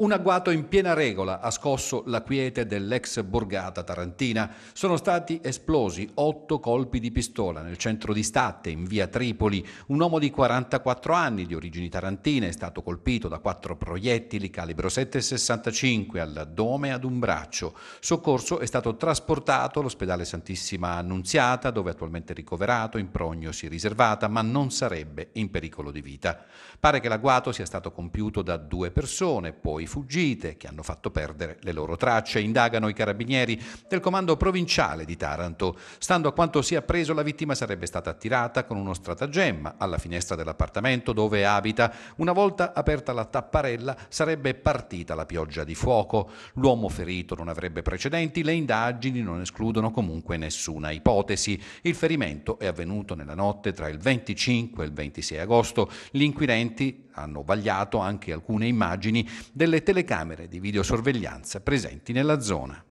Un agguato in piena regola ha scosso la quiete dell'ex borgata tarantina. Sono stati esplosi otto colpi di pistola nel centro di Statte, in via Tripoli. Un uomo di 44 anni, di origini tarantine, è stato colpito da quattro proiettili calibro 7,65 all'addome e ad un braccio. Soccorso è stato trasportato all'ospedale Santissima Annunziata, dove è attualmente ricoverato in prognosi riservata, ma non sarebbe in pericolo di vita. Pare che l'agguato sia stato compiuto da due persone, poi fuggite che hanno fatto perdere le loro tracce, indagano i carabinieri del comando provinciale di Taranto. Stando a quanto si è appreso, la vittima sarebbe stata attirata con uno stratagemma alla finestra dell'appartamento dove abita. Una volta aperta la tapparella sarebbe partita la pioggia di fuoco. L'uomo ferito non avrebbe precedenti, le indagini non escludono comunque nessuna ipotesi. Il ferimento è avvenuto nella notte tra il 25 e il 26 agosto. Gli inquirenti hanno vagliato anche alcune immagini delle telecamere di videosorveglianza presenti nella zona.